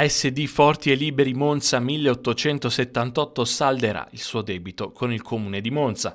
ASD Forti e Liberi Monza 1878 salderà il suo debito con il comune di Monza.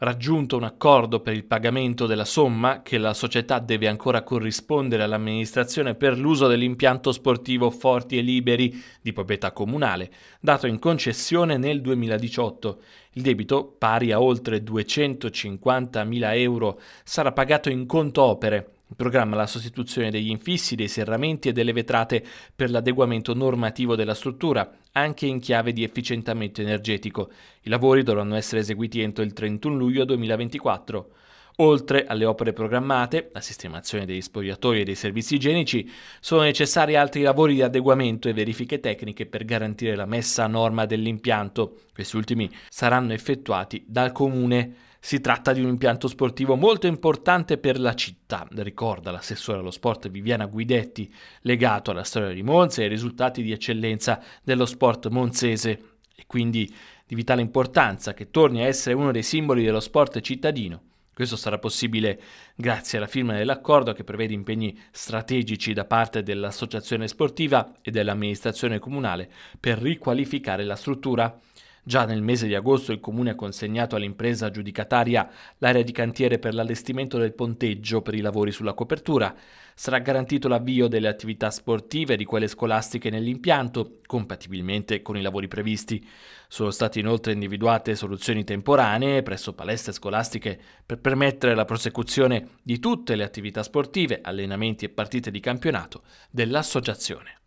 Raggiunto un accordo per il pagamento della somma che la società deve ancora corrispondere all'amministrazione per l'uso dell'impianto sportivo Forti e Liberi di proprietà comunale, dato in concessione nel 2018. Il debito, pari a oltre 250.000 euro, sarà pagato in conto opere programma la sostituzione degli infissi, dei serramenti e delle vetrate per l'adeguamento normativo della struttura, anche in chiave di efficientamento energetico. I lavori dovranno essere eseguiti entro il 31 luglio 2024. Oltre alle opere programmate, la sistemazione degli spogliatoi e dei servizi igienici, sono necessari altri lavori di adeguamento e verifiche tecniche per garantire la messa a norma dell'impianto. Questi ultimi saranno effettuati dal comune. Si tratta di un impianto sportivo molto importante per la città, ricorda l'assessore allo sport Viviana Guidetti, legato alla storia di Monza e ai risultati di eccellenza dello sport monzese e quindi di vitale importanza che torni a essere uno dei simboli dello sport cittadino. Questo sarà possibile grazie alla firma dell'accordo che prevede impegni strategici da parte dell'associazione sportiva e dell'amministrazione comunale per riqualificare la struttura. Già nel mese di agosto il comune ha consegnato all'impresa giudicataria l'area di cantiere per l'allestimento del ponteggio per i lavori sulla copertura. Sarà garantito l'avvio delle attività sportive e di quelle scolastiche nell'impianto, compatibilmente con i lavori previsti. Sono state inoltre individuate soluzioni temporanee presso palestre scolastiche per permettere la prosecuzione di tutte le attività sportive, allenamenti e partite di campionato dell'associazione.